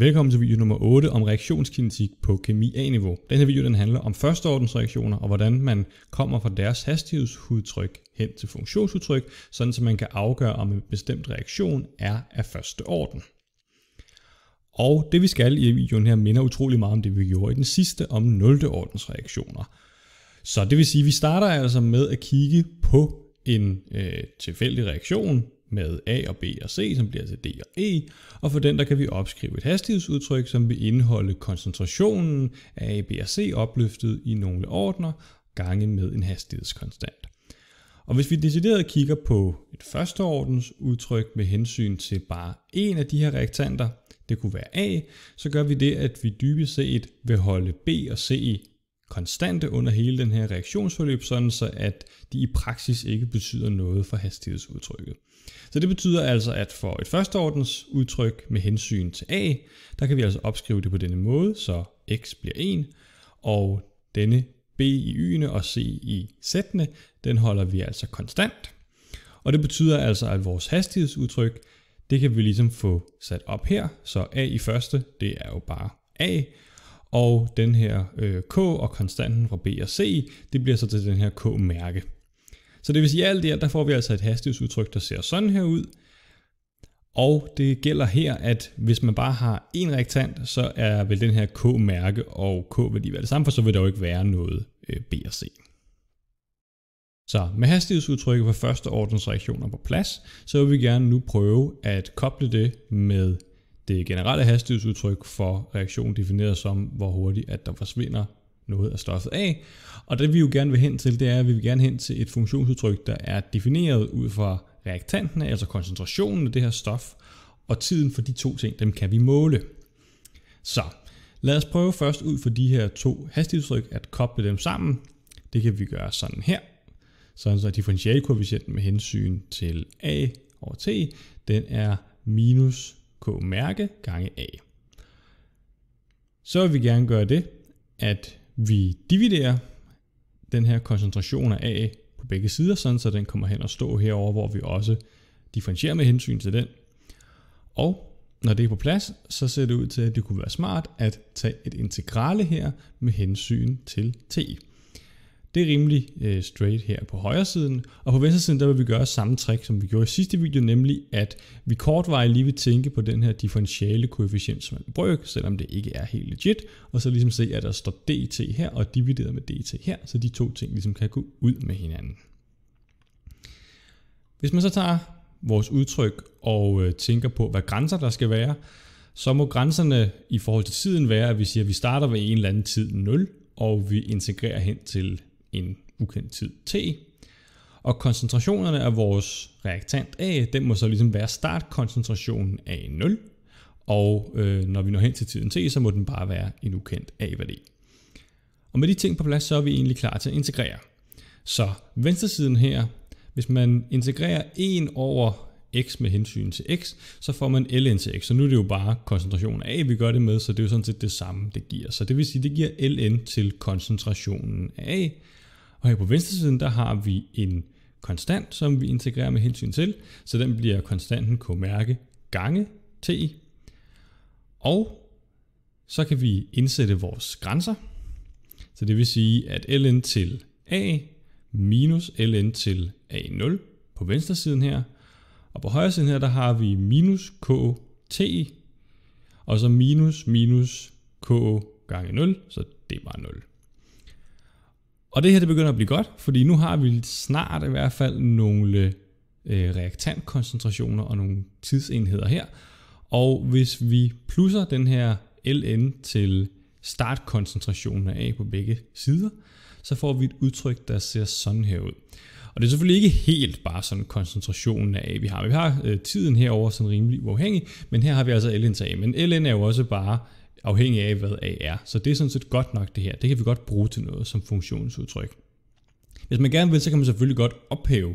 Velkommen til video nummer 8 om reaktionskinetik på kemi A-niveau. Den her video den handler om førsteordensreaktioner og hvordan man kommer fra deres hastighedsudtryk hen til funktionsudtryk, sådan så man kan afgøre om en bestemt reaktion er af første orden. Og det vi skal i videoen her minder utrolig meget om det vi gjorde i den sidste om 0. ordensreaktioner. Så det vil sige at vi starter altså med at kigge på en øh, tilfældig reaktion, med A og B og C, som bliver til D og E, og for den der kan vi opskrive et hastighedsudtryk, som vil indeholde koncentrationen af A, B og C opløftet i nogle ordner, gange med en hastighedskonstant. Og hvis vi decideret kigger på et førsteordens udtryk med hensyn til bare en af de her reaktanter, det kunne være A, så gør vi det, at vi dybest set vil holde B og C konstante under hele den her reaktionsforløb, sådan så at de i praksis ikke betyder noget for hastighedsudtrykket. Så det betyder altså, at for et førsteordens udtryk med hensyn til A, der kan vi altså opskrive det på denne måde, så x bliver 1, og denne B i y'ene og C i z'ene, den holder vi altså konstant. Og det betyder altså, at vores hastighedsudtryk, det kan vi ligesom få sat op her, så A i første, det er jo bare A, og den her øh, K og konstanten fra B og C, det bliver så til den her K-mærke. Så det vil sige, at alt det her, der får vi altså et hastighedsudtryk, der ser sådan her ud. Og det gælder her, at hvis man bare har en rektant, så er vel den her K-mærke og K-værdi det samme, for så vil der jo ikke være noget øh, B og C. Så med hastighedsudtrykket for første ordens reaktioner på plads, så vil vi gerne nu prøve at koble det med det generelle hastighedsudtryk for reaktion defineres som, hvor hurtigt at der forsvinder noget af stoffet af. Og det vi jo gerne vil hen til, det er, at vi vil gerne hen til et funktionsudtryk, der er defineret ud fra reaktanten, altså koncentrationen af det her stof, og tiden for de to ting, dem kan vi måle. Så lad os prøve først ud for de her to hastighedsudtryk at koble dem sammen. Det kan vi gøre sådan her. Sådan så differentialkoefficienten med hensyn til a over t, den er minus på mærke gange a. Så vil vi gerne gøre det, at vi dividerer den her koncentration af a på begge sider, sådan så den kommer hen og stå herover, hvor vi også differentierer med hensyn til den. Og når det er på plads, så ser det ud til, at det kunne være smart at tage et integrale her med hensyn til t. Det er rimelig øh, straight her på højre siden, og på venstre siden der vil vi gøre samme trick, som vi gjorde i sidste video, nemlig at vi kortvarigt lige vil tænke på den her differentiale koefficient som man bruger, selvom det ikke er helt legit, og så ligesom se, at der står dt her og divideret med dt her, så de to ting ligesom kan gå ud med hinanden. Hvis man så tager vores udtryk og øh, tænker på, hvad grænser der skal være, så må grænserne i forhold til tiden være, at vi siger, at vi starter ved en eller anden tid 0, og vi integrerer hen til en ukendt tid t. Og koncentrationerne af vores reaktant A, den må så ligesom være startkoncentrationen a 0. Og øh, når vi når hen til tiden t, så må den bare være en ukendt A-værdi. Og med de ting på plads, så er vi egentlig klar til at integrere. Så venstresiden her, hvis man integrerer 1 over x med hensyn til x, så får man ln til x. Så nu er det jo bare koncentrationen af, vi gør det med, så det er jo sådan set det samme, det giver. Så det vil sige, det giver ln til koncentrationen af a, og her på venstre siden, der har vi en konstant, som vi integrerer med hensyn til. Så den bliver konstanten k mærke gange t. Og så kan vi indsætte vores grænser. Så det vil sige, at ln til a minus ln til a0 på venstre siden her. Og på højre siden her, der har vi minus kt, og så minus minus k gange 0, så det er bare 0. Og det her det begynder at blive godt, fordi nu har vi snart i hvert fald nogle øh, reaktantkoncentrationer og nogle tidsenheder her. Og hvis vi plusser den her ln til startkoncentrationen af på begge sider, så får vi et udtryk, der ser sådan her ud. Og det er selvfølgelig ikke helt bare sådan koncentrationen af A, vi har. Vi har øh, tiden herover sådan rimelig uafhængig, men her har vi altså ln til A. Men ln er jo også bare afhængig af, hvad A er. Så det er sådan set godt nok det her. Det kan vi godt bruge til noget som funktionsudtryk. Hvis man gerne vil, så kan man selvfølgelig godt ophæve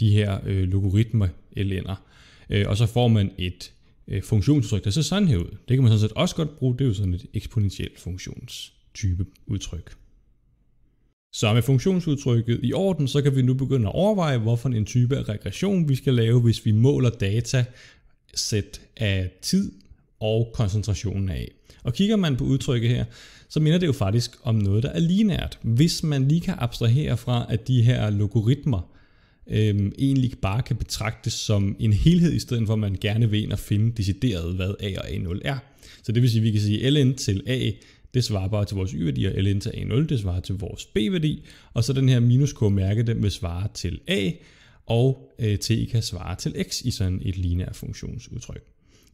de her øh, logaritmer elender, øh, og så får man et øh, funktionsudtryk, der ser sådan her ud. Det kan man sådan set også godt bruge. Det er jo sådan et eksponentielt funktionstype udtryk. Så med funktionsudtrykket i orden, så kan vi nu begynde at overveje, hvorfor en type af regression vi skal lave, hvis vi måler data sæt af tid og koncentrationen af. Og kigger man på udtrykket her, så minder det jo faktisk om noget, der er linært. Hvis man lige kan abstrahere fra, at de her logaritmer øhm, egentlig bare kan betragtes som en helhed, i stedet for at man gerne vil ind og finde decideret, hvad A og A0 er. Så det vil sige, at vi kan sige ln til A, det svarer bare til vores y-værdi, og ln til A0, det svarer til vores b-værdi, og så den her minus k-mærke, den vil svare til A, og øh, t kan svare til x i sådan et lineært funktionsudtryk.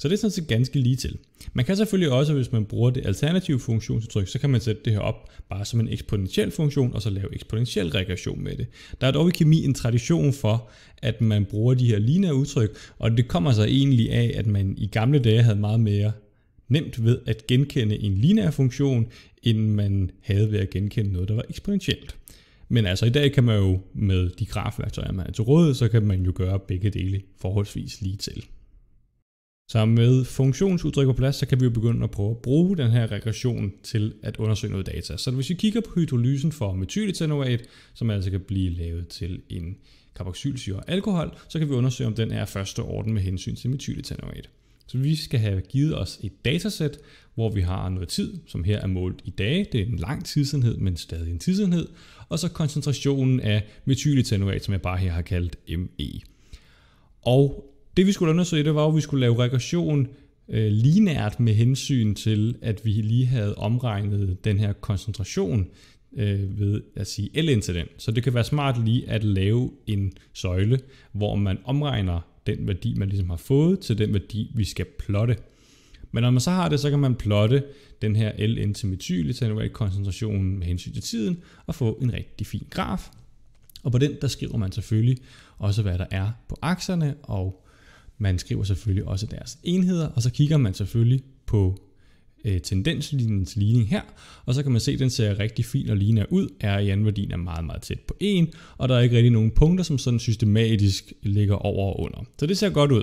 Så det er sådan set ganske lige til. Man kan selvfølgelig også, hvis man bruger det alternative funktionsudtryk, så kan man sætte det her op bare som en eksponentiel funktion, og så lave eksponentiel regression med det. Der er dog i kemi en tradition for, at man bruger de her lineære udtryk, og det kommer så egentlig af, at man i gamle dage havde meget mere nemt ved at genkende en lineær funktion, end man havde ved at genkende noget, der var eksponentielt. Men altså i dag kan man jo med de grafværktøjer, man er til rådighed, så kan man jo gøre begge dele forholdsvis lige til. Så med funktionsudtryk på plads, så kan vi jo begynde at prøve at bruge den her regression til at undersøge noget data. Så hvis vi kigger på hydrolysen for methyletanoat, som altså kan blive lavet til en carboxylsyre og alkohol, så kan vi undersøge, om den er første orden med hensyn til methyletanoat. Så vi skal have givet os et datasæt, hvor vi har noget tid, som her er målt i dage. Det er en lang tidsenhed, men stadig en tidsenhed. Og så koncentrationen af methyletanoat, som jeg bare her har kaldt ME. Og det vi skulle undersøge, det var at vi skulle lave regression øh, linært med hensyn til, at vi lige havde omregnet den her koncentration øh, ved at sige L-incident. Så det kan være smart lige at lave en søjle, hvor man omregner den værdi, man ligesom har fået, til den værdi, vi skal plotte. Men når man så har det, så kan man plotte den her L ind til koncentrationen med hensyn til tiden og få en rigtig fin graf. Og på den, der skriver man selvfølgelig også, hvad der er på akserne og man skriver selvfølgelig også deres enheder, og så kigger man selvfølgelig på øh, tendenslinjens ligning her, og så kan man se, at den ser rigtig fin og ligner ud. RIN-værdien e er meget, meget tæt på 1, og der er ikke rigtig nogen punkter, som sådan systematisk ligger over og under. Så det ser godt ud.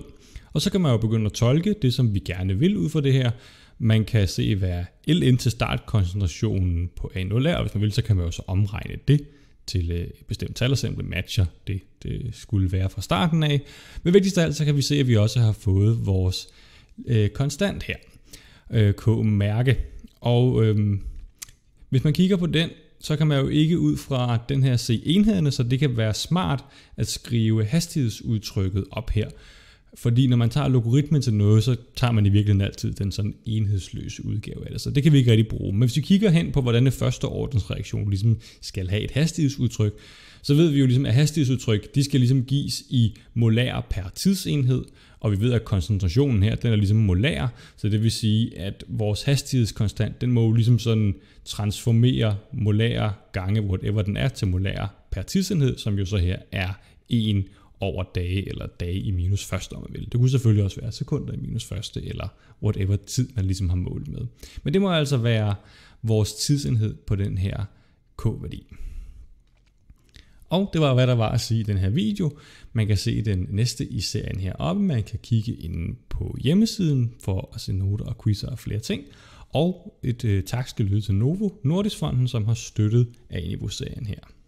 Og så kan man jo begynde at tolke det, som vi gerne vil ud fra det her. Man kan se, hvad LN til startkoncentrationen på A0 er, og hvis man vil, så kan man jo så omregne det til øh, et bestemt tal, og selvom matcher det, det skulle være fra starten af. Men vigtigst af alt, så kan vi se, at vi også har fået vores øh, konstant her, øh, K-mærke. Og øh, hvis man kigger på den, så kan man jo ikke ud fra den her se enhederne, så det kan være smart at skrive hastighedsudtrykket op her. Fordi når man tager logaritmen til noget, så tager man i virkeligheden altid den sådan enhedsløse udgave af det. Så det kan vi ikke rigtig bruge. Men hvis vi kigger hen på, hvordan en første ordens reaktion ligesom skal have et hastighedsudtryk, så ved vi jo ligesom, at hastighedsudtryk, de skal ligesom gives i molar per tidsenhed, og vi ved, at koncentrationen her, den er ligesom molar, så det vil sige, at vores hastighedskonstant, den må jo ligesom sådan transformere molar gange, whatever den er, til molar per tidsenhed, som jo så her er 1 over dage eller dage i minus første, om man vil. Det kunne selvfølgelig også være sekunder i minus første, eller whatever tid, man ligesom har målt med. Men det må altså være vores tidsenhed på den her k-værdi. Og det var, hvad der var at sige i den her video. Man kan se den næste i serien heroppe. Man kan kigge inde på hjemmesiden for at se noter og quizzer og flere ting. Og et øh, tak skal lyde til Novo, Nordisk Fonden, som har støttet A-niveau-serien her.